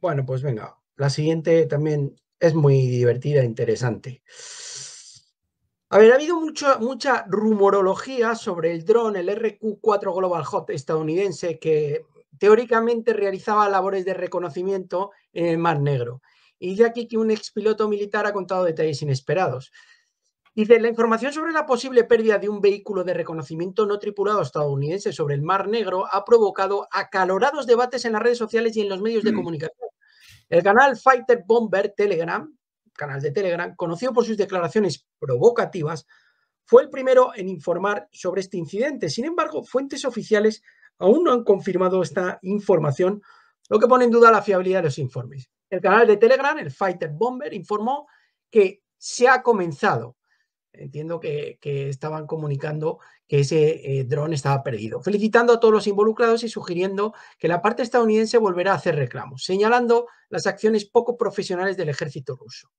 Bueno, pues venga, la siguiente también es muy divertida e interesante. A ver, ha habido mucho, mucha rumorología sobre el dron, el RQ-4 Global Hot estadounidense, que teóricamente realizaba labores de reconocimiento en el Mar Negro. Y de aquí que un expiloto militar ha contado detalles inesperados. Dice, la información sobre la posible pérdida de un vehículo de reconocimiento no tripulado estadounidense sobre el Mar Negro ha provocado acalorados debates en las redes sociales y en los medios de mm. comunicación, el canal Fighter Bomber Telegram, canal de Telegram, conocido por sus declaraciones provocativas, fue el primero en informar sobre este incidente. Sin embargo, fuentes oficiales aún no han confirmado esta información, lo que pone en duda la fiabilidad de los informes. El canal de Telegram, el Fighter Bomber, informó que se ha comenzado, entiendo que, que estaban comunicando que ese eh, dron estaba perdido, felicitando a todos los involucrados y sugiriendo que la parte estadounidense volverá a hacer reclamos, señalando las acciones poco profesionales del ejército ruso.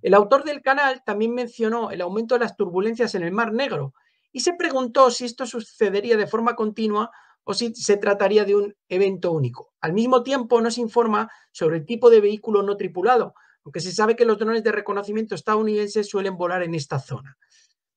El autor del canal también mencionó el aumento de las turbulencias en el Mar Negro y se preguntó si esto sucedería de forma continua o si se trataría de un evento único. Al mismo tiempo, no se informa sobre el tipo de vehículo no tripulado, aunque se sabe que los drones de reconocimiento estadounidenses suelen volar en esta zona.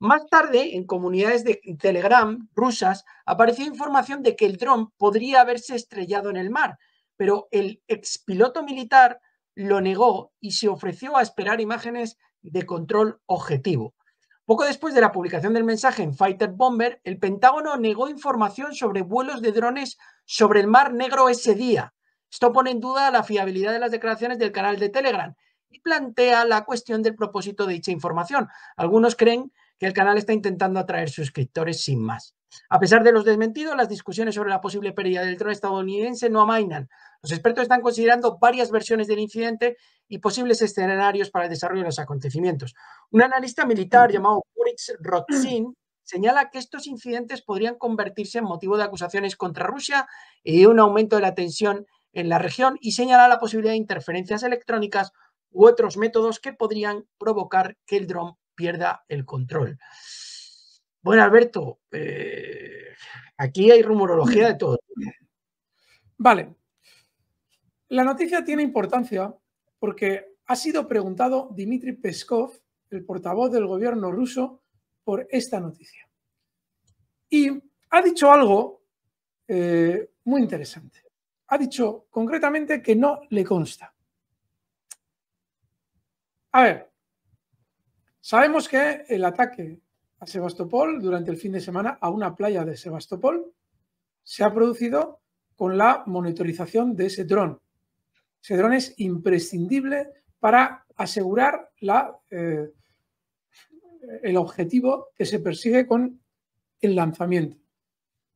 Más tarde, en comunidades de Telegram rusas, apareció información de que el dron podría haberse estrellado en el mar, pero el expiloto militar lo negó y se ofreció a esperar imágenes de control objetivo. Poco después de la publicación del mensaje en Fighter Bomber, el Pentágono negó información sobre vuelos de drones sobre el Mar Negro ese día. Esto pone en duda la fiabilidad de las declaraciones del canal de Telegram y plantea la cuestión del propósito de dicha información. Algunos creen el canal está intentando atraer suscriptores sin más. A pesar de los desmentidos, las discusiones sobre la posible pérdida del trono estadounidense no amainan. Los expertos están considerando varias versiones del incidente y posibles escenarios para el desarrollo de los acontecimientos. Un analista militar llamado Boris Rotzin señala que estos incidentes podrían convertirse en motivo de acusaciones contra Rusia y un aumento de la tensión en la región y señala la posibilidad de interferencias electrónicas u otros métodos que podrían provocar que el dron pierda el control. Bueno, Alberto, eh, aquí hay rumorología de todo. Vale. La noticia tiene importancia porque ha sido preguntado Dmitry Peskov, el portavoz del gobierno ruso, por esta noticia. Y ha dicho algo eh, muy interesante. Ha dicho concretamente que no le consta. A ver, Sabemos que el ataque a Sebastopol durante el fin de semana a una playa de Sebastopol se ha producido con la monitorización de ese dron. Ese dron es imprescindible para asegurar eh, el objetivo que se persigue con el lanzamiento.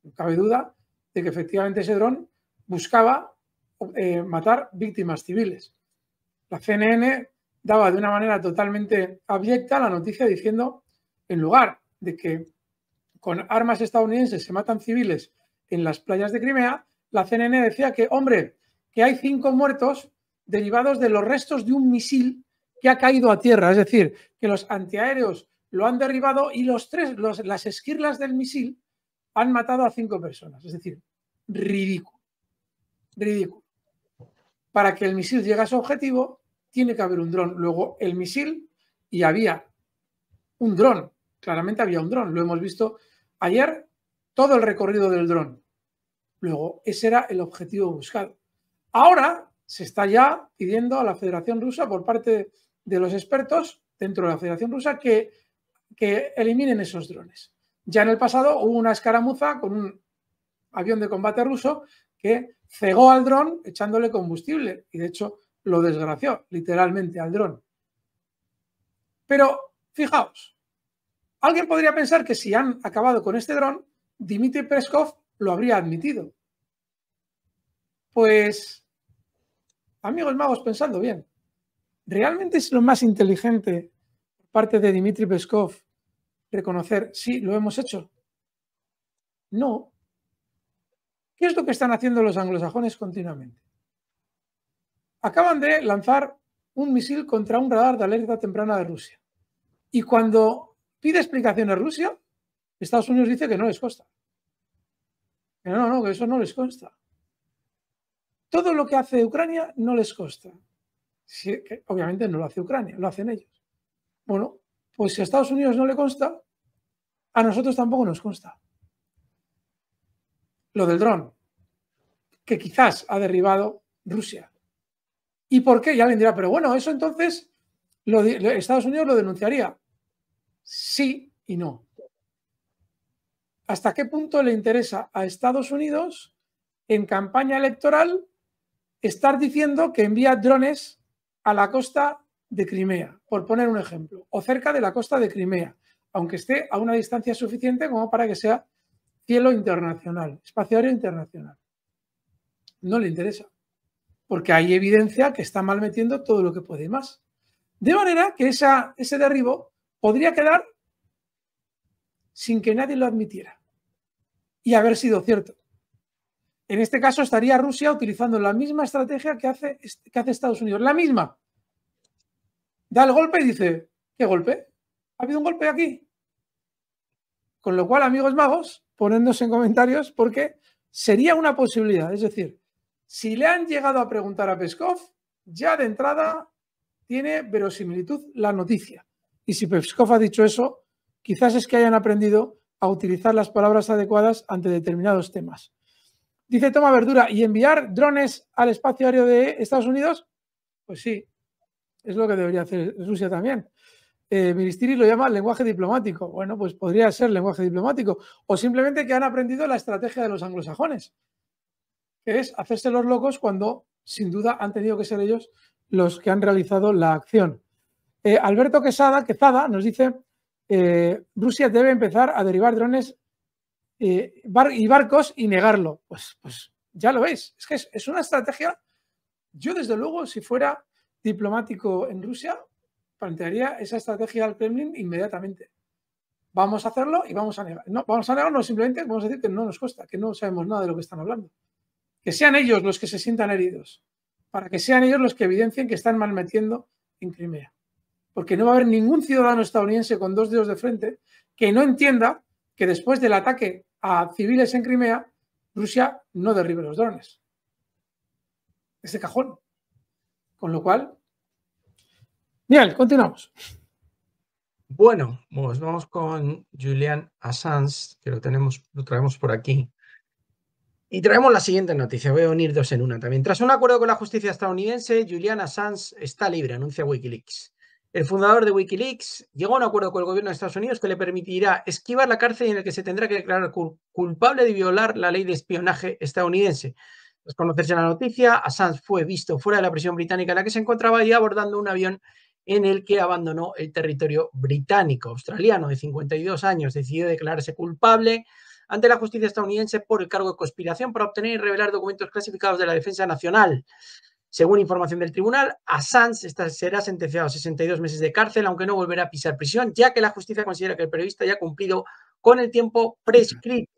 No cabe duda de que efectivamente ese dron buscaba eh, matar víctimas civiles. La CNN daba de una manera totalmente abyecta la noticia diciendo, en lugar de que con armas estadounidenses se matan civiles en las playas de Crimea, la CNN decía que, hombre, que hay cinco muertos derivados de los restos de un misil que ha caído a tierra, es decir, que los antiaéreos lo han derribado y los tres, las esquirlas del misil han matado a cinco personas. Es decir, ridículo. Ridículo. Para que el misil llegue a su objetivo, tiene que haber un dron, luego el misil y había un dron, claramente había un dron, lo hemos visto ayer, todo el recorrido del dron. Luego, ese era el objetivo buscado. Ahora se está ya pidiendo a la Federación Rusa por parte de los expertos dentro de la Federación Rusa que, que eliminen esos drones. Ya en el pasado hubo una escaramuza con un avión de combate ruso que cegó al dron echándole combustible y de hecho lo desgració literalmente al dron. Pero fijaos, alguien podría pensar que si han acabado con este dron, Dmitry Peskov lo habría admitido. Pues, amigos magos, pensando bien, ¿realmente es lo más inteligente por parte de Dmitry Peskov reconocer, sí, lo hemos hecho? No. ¿Qué es lo que están haciendo los anglosajones continuamente? acaban de lanzar un misil contra un radar de alerta temprana de Rusia. Y cuando pide explicaciones Rusia, Estados Unidos dice que no les consta. Que no, no, que eso no les consta. Todo lo que hace Ucrania no les consta. obviamente no lo hace Ucrania, lo hacen ellos. Bueno, pues si a Estados Unidos no le consta, a nosotros tampoco nos consta. Lo del dron, que quizás ha derribado Rusia. ¿Y por qué? ya alguien dirá, pero bueno, eso entonces Estados Unidos lo denunciaría. Sí y no. ¿Hasta qué punto le interesa a Estados Unidos en campaña electoral estar diciendo que envía drones a la costa de Crimea, por poner un ejemplo, o cerca de la costa de Crimea, aunque esté a una distancia suficiente como para que sea cielo internacional, espacio aéreo internacional? No le interesa porque hay evidencia que está mal metiendo todo lo que puede más. De manera que esa, ese derribo podría quedar sin que nadie lo admitiera y haber sido cierto. En este caso estaría Rusia utilizando la misma estrategia que hace, que hace Estados Unidos, la misma. Da el golpe y dice, ¿qué golpe? ¿Ha habido un golpe aquí? Con lo cual, amigos magos, ponednos en comentarios porque sería una posibilidad. Es decir, si le han llegado a preguntar a Peskov, ya de entrada tiene verosimilitud la noticia. Y si Peskov ha dicho eso, quizás es que hayan aprendido a utilizar las palabras adecuadas ante determinados temas. Dice Toma Verdura, ¿y enviar drones al espacio aéreo de Estados Unidos? Pues sí, es lo que debería hacer Rusia también. Eh, lo llama lenguaje diplomático. Bueno, pues podría ser lenguaje diplomático. O simplemente que han aprendido la estrategia de los anglosajones es hacerse los locos cuando sin duda han tenido que ser ellos los que han realizado la acción. Eh, Alberto Quesada, Quezada nos dice, eh, Rusia debe empezar a derivar drones eh, y barcos y negarlo. Pues, pues ya lo veis, es que es, una estrategia, yo desde luego si fuera diplomático en Rusia, plantearía esa estrategia al Kremlin inmediatamente. Vamos a hacerlo y vamos a negar. No, vamos a negarlo, simplemente vamos a decir que no nos cuesta, que no sabemos nada de lo que están hablando que sean ellos los que se sientan heridos, para que sean ellos los que evidencien que están mal metiendo en Crimea. Porque no va a haber ningún ciudadano estadounidense con dos dedos de frente que no entienda que después del ataque a civiles en Crimea, Rusia no derribe los drones. este cajón. Con lo cual, bien, continuamos. Bueno, pues vamos con Julian Assange, que lo tenemos, lo traemos por aquí. Y traemos la siguiente noticia, voy a unir dos en una también. Tras un acuerdo con la justicia estadounidense, Julian Assange está libre, anuncia Wikileaks. El fundador de Wikileaks llegó a un acuerdo con el gobierno de Estados Unidos que le permitirá esquivar la cárcel en el que se tendrá que declarar culpable de violar la ley de espionaje estadounidense. Tras conocerse la noticia, Assange fue visto fuera de la prisión británica en la que se encontraba y abordando un avión en el que abandonó el territorio británico. Australiano de 52 años decidió declararse culpable ante la justicia estadounidense por el cargo de conspiración para obtener y revelar documentos clasificados de la Defensa Nacional. Según información del tribunal, Assange será sentenciado a 62 meses de cárcel, aunque no volverá a pisar prisión, ya que la justicia considera que el periodista ya ha cumplido con el tiempo prescrito.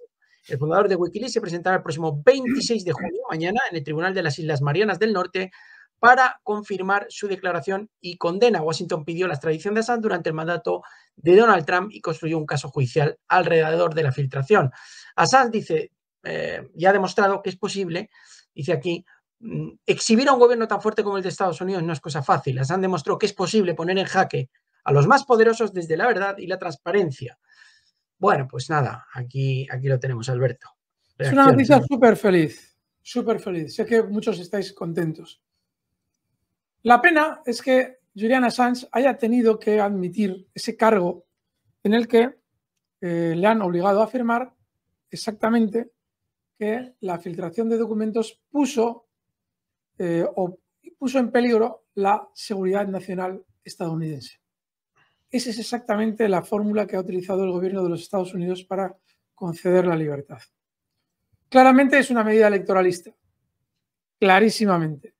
El fundador de Wikileaks se presentará el próximo 26 de junio, mañana, en el Tribunal de las Islas Marianas del Norte para confirmar su declaración y condena. Washington pidió la extradición de Assad durante el mandato de Donald Trump y construyó un caso judicial alrededor de la filtración. Assange dice, eh, y ha demostrado que es posible, dice aquí, mm, exhibir a un gobierno tan fuerte como el de Estados Unidos no es cosa fácil. Assad demostró que es posible poner en jaque a los más poderosos desde la verdad y la transparencia. Bueno, pues nada, aquí, aquí lo tenemos, Alberto. Es una noticia súper feliz, súper feliz. Sé que muchos estáis contentos. La pena es que Juliana Assange haya tenido que admitir ese cargo en el que eh, le han obligado a afirmar exactamente que la filtración de documentos puso eh, o puso en peligro la seguridad nacional estadounidense. Esa es exactamente la fórmula que ha utilizado el gobierno de los Estados Unidos para conceder la libertad. Claramente es una medida electoralista, clarísimamente.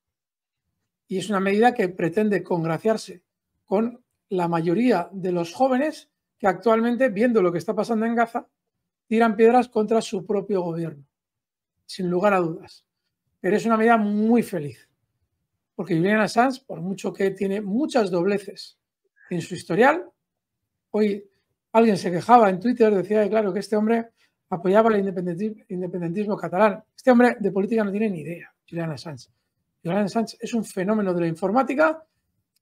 Y es una medida que pretende congraciarse con la mayoría de los jóvenes que actualmente, viendo lo que está pasando en Gaza, tiran piedras contra su propio gobierno, sin lugar a dudas. Pero es una medida muy feliz, porque Juliana Sanz, por mucho que tiene muchas dobleces en su historial, hoy alguien se quejaba en Twitter, decía, claro, que este hombre apoyaba el independentismo, catalán. Este hombre de política no tiene ni idea, Juliana Sanz. Julian Sánchez es un fenómeno de la informática,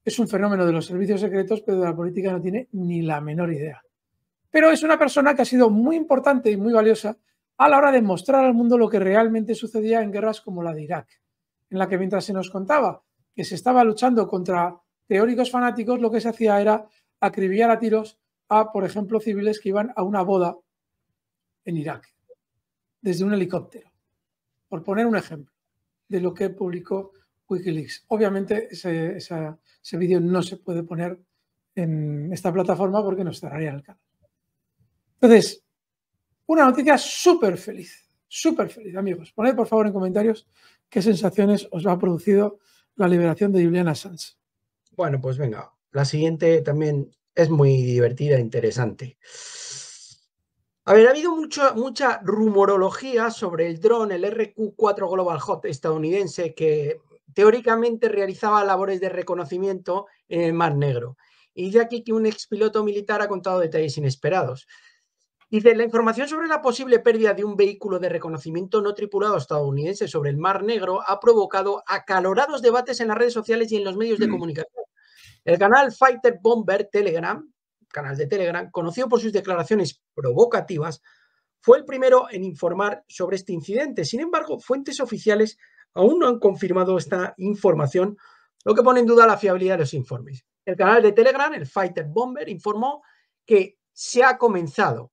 es un fenómeno de los servicios secretos, pero de la política no tiene ni la menor idea. Pero es una persona que ha sido muy importante y muy valiosa a la hora de mostrar al mundo lo que realmente sucedía en guerras como la de Irak, en la que mientras se nos contaba que se estaba luchando contra teóricos fanáticos, lo que se hacía era acribillar a tiros a, por ejemplo, civiles que iban a una boda en Irak, desde un helicóptero, por poner un ejemplo de lo que publicó Wikileaks. Obviamente ese, vídeo no se puede poner en esta plataforma porque nos cerraría el canal. Entonces, una noticia súper feliz, súper feliz, amigos. Poned por favor en comentarios qué sensaciones os ha producido la liberación de Juliana Sanz. Bueno, pues venga, la siguiente también es muy divertida e interesante. A ver, ha habido mucha rumorología sobre el dron, el RQ-4 Global Hot estadounidense, que teóricamente realizaba labores de reconocimiento en el Mar Negro. Y dice aquí que un expiloto militar ha contado detalles inesperados. Dice, la información sobre la posible pérdida de un vehículo de reconocimiento no tripulado estadounidense sobre el Mar Negro ha provocado acalorados debates en las redes sociales y en los medios de mm. comunicación. El canal Fighter Bomber Telegram canal de Telegram, conocido por sus declaraciones provocativas, fue el primero en informar sobre este incidente. Sin embargo, fuentes oficiales aún no han confirmado esta información, lo que pone en duda la fiabilidad de los informes. El canal de Telegram, el Fighter Bomber, informó que se ha comenzado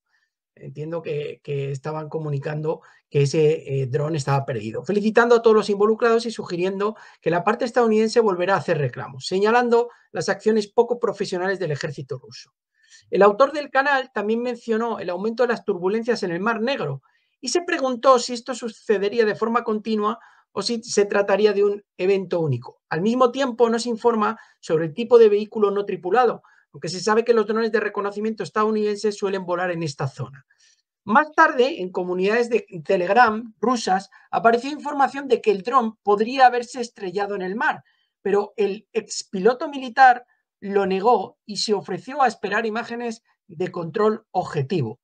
entiendo que, estaban comunicando que ese eh, dron estaba perdido, felicitando a todos los involucrados y sugiriendo que la parte estadounidense volverá a hacer reclamos, señalando las acciones poco profesionales del ejército ruso. El autor del canal también mencionó el aumento de las turbulencias en el Mar Negro y se preguntó si esto sucedería de forma continua o si se trataría de un evento único. Al mismo tiempo, no se informa sobre el tipo de vehículo no tripulado, porque se sabe que los drones de reconocimiento estadounidenses suelen volar en esta zona. Más tarde, en comunidades de Telegram rusas, apareció información de que el dron podría haberse estrellado en el mar, pero el expiloto militar lo negó y se ofreció a esperar imágenes de control objetivo.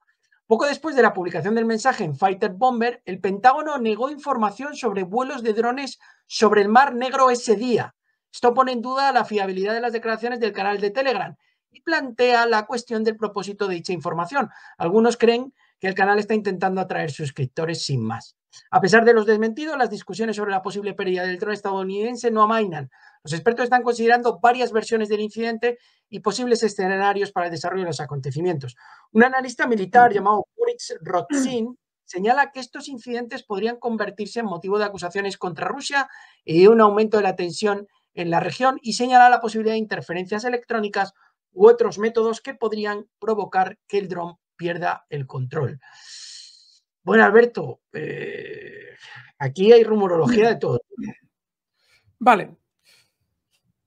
Poco después de la publicación del mensaje en Fighter Bomber, el Pentágono negó información sobre vuelos de drones sobre el Mar Negro ese día. Esto pone en duda la fiabilidad de las declaraciones del canal de Telegram, y plantea la cuestión del propósito de dicha información. Algunos creen que el canal está intentando atraer suscriptores sin más. A pesar de los desmentidos, las discusiones sobre la posible pérdida del trono estadounidense no amainan. Los expertos están considerando varias versiones del incidente y posibles escenarios para el desarrollo de los acontecimientos. Un analista militar mm. llamado Boris Rotzin señala que estos incidentes podrían convertirse en motivo de acusaciones contra Rusia y un aumento de la tensión en la región y señala la posibilidad de interferencias electrónicas u otros métodos que podrían provocar que el dron pierda el control. Bueno, Alberto, eh, aquí hay rumorología de todo. Vale.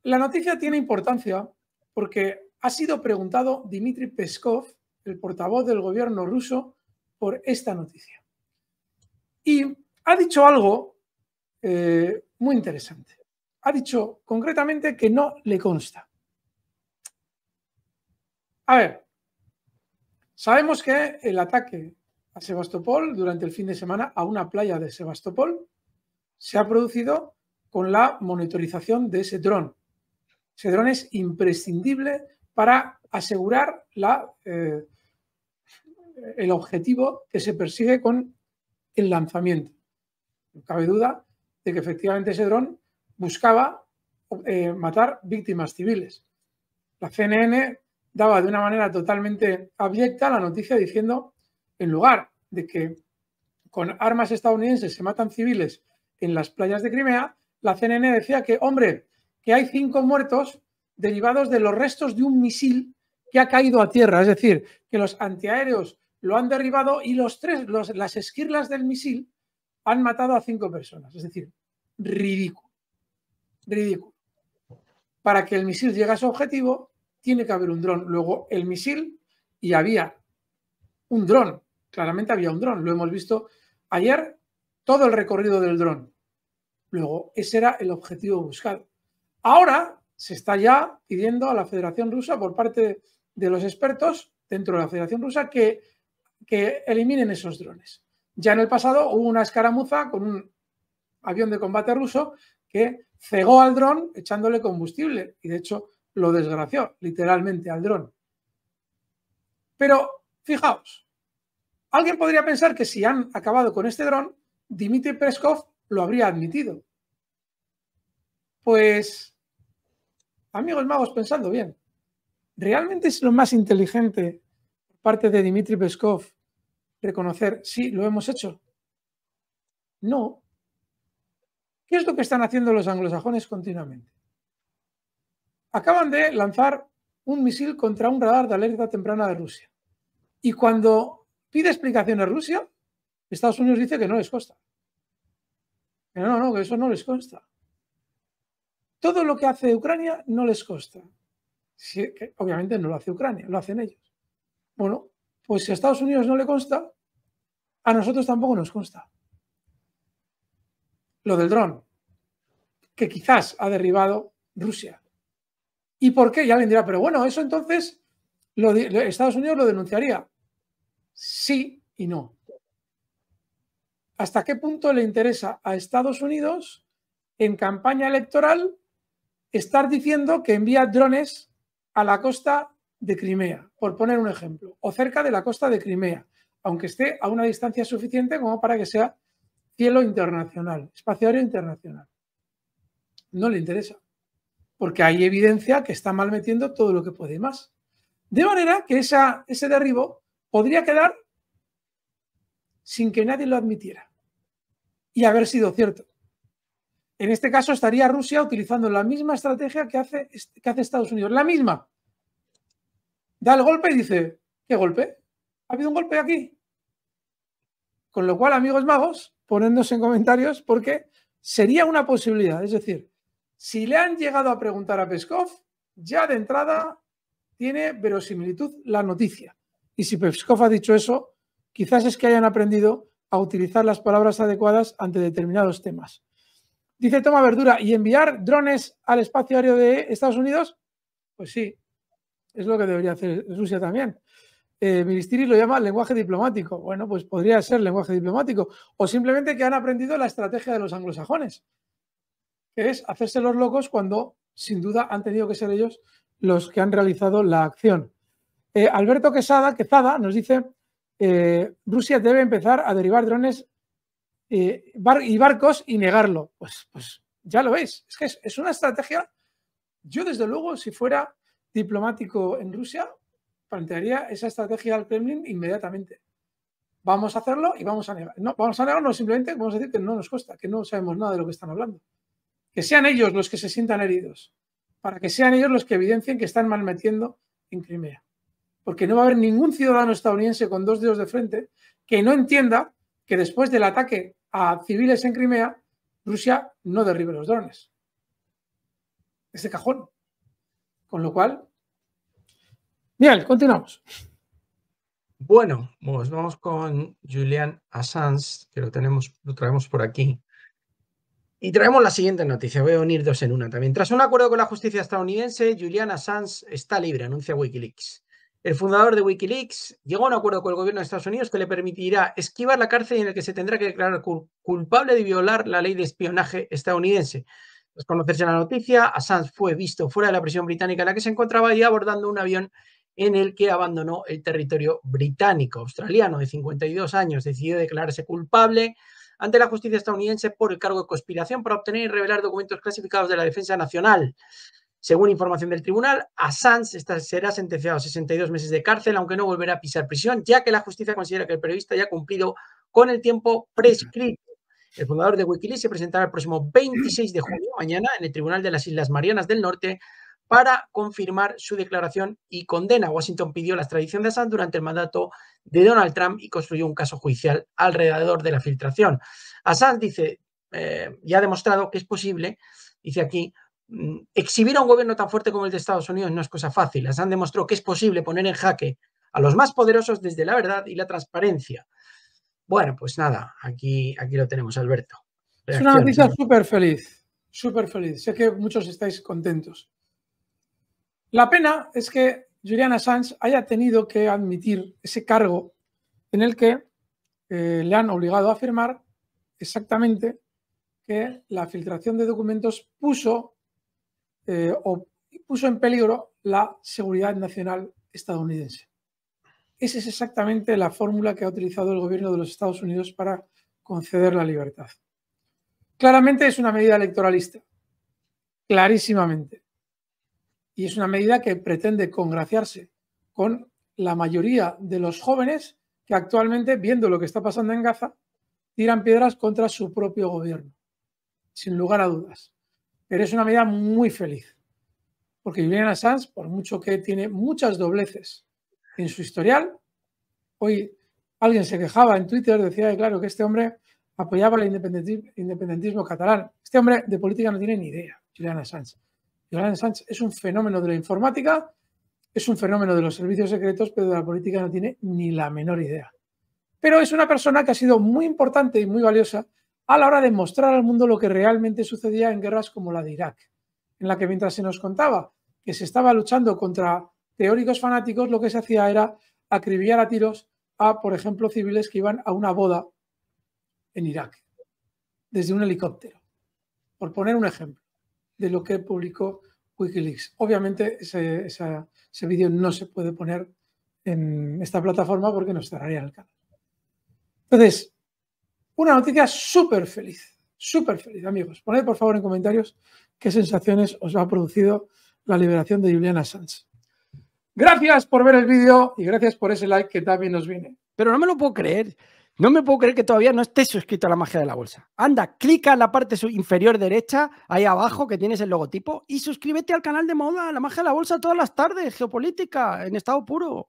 La noticia tiene importancia porque ha sido preguntado Dmitry Peskov, el portavoz del gobierno ruso, por esta noticia. Y ha dicho algo eh, muy interesante. Ha dicho concretamente que no le consta. A ver, sabemos que el ataque a Sebastopol durante el fin de semana a una playa de Sebastopol se ha producido con la monitorización de ese dron. Ese dron es imprescindible para asegurar la, eh, el objetivo que se persigue con el lanzamiento. No cabe duda de que efectivamente ese dron buscaba eh, matar víctimas civiles. La CNN daba de una manera totalmente abyecta la noticia diciendo, en lugar de que con armas estadounidenses se matan civiles en las playas de Crimea, la CNN decía que, hombre, que hay cinco muertos derivados de los restos de un misil que ha caído a tierra, es decir, que los antiaéreos lo han derribado y los tres, las esquirlas del misil han matado a cinco personas. Es decir, ridículo. Ridículo. Para que el misil llegue a su objetivo, tiene que haber un dron, luego el misil y había un dron, claramente había un dron, lo hemos visto ayer, todo el recorrido del dron. Luego, ese era el objetivo buscado. Ahora se está ya pidiendo a la Federación Rusa por parte de los expertos dentro de la Federación Rusa que, que eliminen esos drones. Ya en el pasado hubo una escaramuza con un avión de combate ruso que cegó al dron echándole combustible y de hecho lo desgració literalmente al dron. Pero fijaos, alguien podría pensar que si han acabado con este dron, Dmitry Peskov lo habría admitido. Pues, amigos magos, pensando bien, ¿realmente es lo más inteligente por parte de Dmitry Peskov reconocer, sí, lo hemos hecho? No. ¿Qué es lo que están haciendo los anglosajones continuamente? acaban de lanzar un misil contra un radar de alerta temprana de Rusia. Y cuando pide explicaciones Rusia, Estados Unidos dice que no les consta. Que no, no, que eso no les consta. Todo lo que hace Ucrania no les consta. obviamente no lo hace Ucrania, lo hacen ellos. Bueno, pues si a Estados Unidos no le consta, a nosotros tampoco nos consta. Lo del dron, que quizás ha derribado Rusia. ¿Y por qué? Ya alguien dirá, pero bueno, eso entonces Estados Unidos lo denunciaría. Sí y no. ¿Hasta qué punto le interesa a Estados Unidos en campaña electoral estar diciendo que envía drones a la costa de Crimea, por poner un ejemplo, o cerca de la costa de Crimea, aunque esté a una distancia suficiente como para que sea cielo internacional, espacio aéreo internacional? No le interesa porque hay evidencia que está mal metiendo todo lo que puede más. De manera que esa, ese derribo podría quedar sin que nadie lo admitiera y haber sido cierto. En este caso estaría Rusia utilizando la misma estrategia que hace, que hace Estados Unidos, la misma. Da el golpe y dice, ¿qué golpe? ¿Ha habido un golpe aquí? Con lo cual, amigos magos, ponednos en comentarios porque sería una posibilidad. Es decir, si le han llegado a preguntar a Peskov, ya de entrada tiene verosimilitud la noticia. Y si Peskov ha dicho eso, quizás es que hayan aprendido a utilizar las palabras adecuadas ante determinados temas. Dice Toma Verdura, ¿y enviar drones al espacio aéreo de Estados Unidos? Pues sí, es lo que debería hacer Rusia también. Eh, lo llama lenguaje diplomático. Bueno, pues podría ser lenguaje diplomático. O simplemente que han aprendido la estrategia de los anglosajones que es hacerse los locos cuando sin duda han tenido que ser ellos los que han realizado la acción. Eh, Alberto Quesada, Quezada, nos dice, eh, Rusia debe empezar a derivar drones eh, y barcos y negarlo. Pues, pues ya lo veis, es que es, una estrategia, yo desde luego si fuera diplomático en Rusia, plantearía esa estrategia al Kremlin inmediatamente. Vamos a hacerlo y vamos a negarlo. No, vamos a negarlo simplemente, vamos a decir que no nos cuesta, que no sabemos nada de lo que están hablando que sean ellos los que se sientan heridos, para que sean ellos los que evidencien que están mal metiendo en Crimea. Porque no va a haber ningún ciudadano estadounidense con dos dedos de frente que no entienda que después del ataque a civiles en Crimea, Rusia no derribe los drones. ese cajón. Con lo cual, bien, continuamos. Bueno, pues vamos con Julian Assange, que lo, tenemos, lo traemos por aquí. Y traemos la siguiente noticia, voy a unir dos en una también. Tras un acuerdo con la justicia estadounidense, Julian Assange está libre, anuncia Wikileaks. El fundador de Wikileaks llegó a un acuerdo con el gobierno de Estados Unidos que le permitirá esquivar la cárcel en el que se tendrá que declarar culpable de violar la ley de espionaje estadounidense. Tras conocerse la noticia, Assange fue visto fuera de la prisión británica en la que se encontraba y abordando un avión en el que abandonó el territorio británico. Australiano de 52 años decidió declararse culpable ante la justicia estadounidense por el cargo de conspiración para obtener y revelar documentos clasificados de la Defensa Nacional. Según información del tribunal, Assange será sentenciado a 62 meses de cárcel, aunque no volverá a pisar prisión, ya que la justicia considera que el periodista ya ha cumplido con el tiempo prescrito. El fundador de Wikileaks se presentará el próximo 26 de junio, mañana, en el Tribunal de las Islas Marianas del Norte para confirmar su declaración y condena. Washington pidió la extradición de Assad durante el mandato de Donald Trump y construyó un caso judicial alrededor de la filtración. Assad dice, eh, y ha demostrado que es posible, dice aquí, mm, exhibir a un gobierno tan fuerte como el de Estados Unidos no es cosa fácil. Assad demostró que es posible poner en jaque a los más poderosos desde la verdad y la transparencia. Bueno, pues nada, aquí, aquí lo tenemos, Alberto. Es una noticia súper feliz, súper feliz. Sé que muchos estáis contentos. La pena es que Julian Assange haya tenido que admitir ese cargo en el que eh, le han obligado a afirmar exactamente que la filtración de documentos puso, eh, o puso en peligro la seguridad nacional estadounidense. Esa es exactamente la fórmula que ha utilizado el gobierno de los Estados Unidos para conceder la libertad. Claramente es una medida electoralista, clarísimamente. Y es una medida que pretende congraciarse con la mayoría de los jóvenes que actualmente, viendo lo que está pasando en Gaza, tiran piedras contra su propio gobierno, sin lugar a dudas. Pero es una medida muy feliz, porque Juliana Assange, por mucho que tiene muchas dobleces en su historial, hoy alguien se quejaba en Twitter, decía, que, claro, que este hombre apoyaba el independentismo, catalán. Este hombre de política no tiene ni idea, Juliana Sanz. Yolanda Sánchez es un fenómeno de la informática, es un fenómeno de los servicios secretos, pero de la política no tiene ni la menor idea. Pero es una persona que ha sido muy importante y muy valiosa a la hora de mostrar al mundo lo que realmente sucedía en guerras como la de Irak, en la que mientras se nos contaba que se estaba luchando contra teóricos fanáticos, lo que se hacía era acribillar a tiros a, por ejemplo, civiles que iban a una boda en Irak, desde un helicóptero, por poner un ejemplo de lo que publicó Wikileaks. Obviamente ese, vídeo no se puede poner en esta plataforma porque nos cerraría el canal. Entonces, una noticia súper feliz, súper feliz, amigos. Poned por favor en comentarios qué sensaciones os ha producido la liberación de Juliana Sanz. Gracias por ver el vídeo y gracias por ese like que también nos viene. Pero no me lo puedo creer. No me puedo creer que todavía no estés suscrito a la magia de la bolsa. Anda, clica en la parte inferior derecha, ahí abajo que tienes el logotipo, y suscríbete al canal de moda, la magia de la bolsa, todas las tardes, geopolítica, en estado puro.